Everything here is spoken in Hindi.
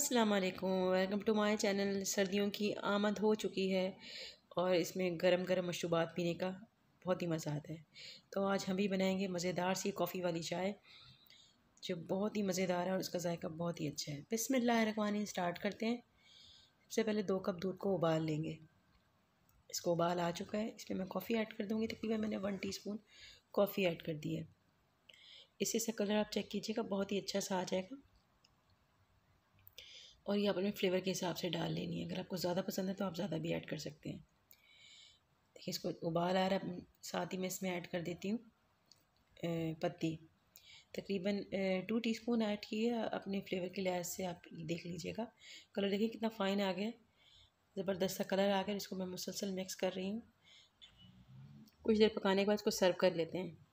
अस्सलाम वालेकुम वेलकम टू माय चैनल सर्दियों की आमद हो चुकी है और इसमें गरम गरम मशरूबात पीने का बहुत ही मज़ा आता है तो आज हम भी बनाएंगे मज़ेदार सी कॉफ़ी वाली चाय जो बहुत ही मज़ेदार है और उसका जायका बहुत ही अच्छा है बिसमिल्लाहमान स्टार्ट करते हैं सबसे पहले दो कप दूध को उबाल लेंगे इसको उबाल आ चुका है इसमें मैं कॉफ़ी ऐड कर दूँगी तकरीबन मैंने वन टी कॉफ़ी ऐड कर दी है इससे कलर आप चेक कीजिएगा बहुत ही अच्छा सा आ जाएगा और ये अपने फ्लेवर के हिसाब से डाल लेनी है अगर आपको ज़्यादा पसंद है तो आप ज़्यादा भी ऐड कर सकते हैं देखिए इसको उबाल आ रहा है साथ ही मैं इसमें ऐड कर देती हूँ पत्ती तकरीबन टू टीस्पून ऐड किए अपने फ्लेवर के लिहाज से आप देख लीजिएगा कलर देखिए कितना फ़ाइन आ गया ज़बरदस्त सा कलर आ गया इसको मैं मुसलसल मिक्स कर रही हूँ कुछ देर पकाने के बाद इसको सर्व कर लेते हैं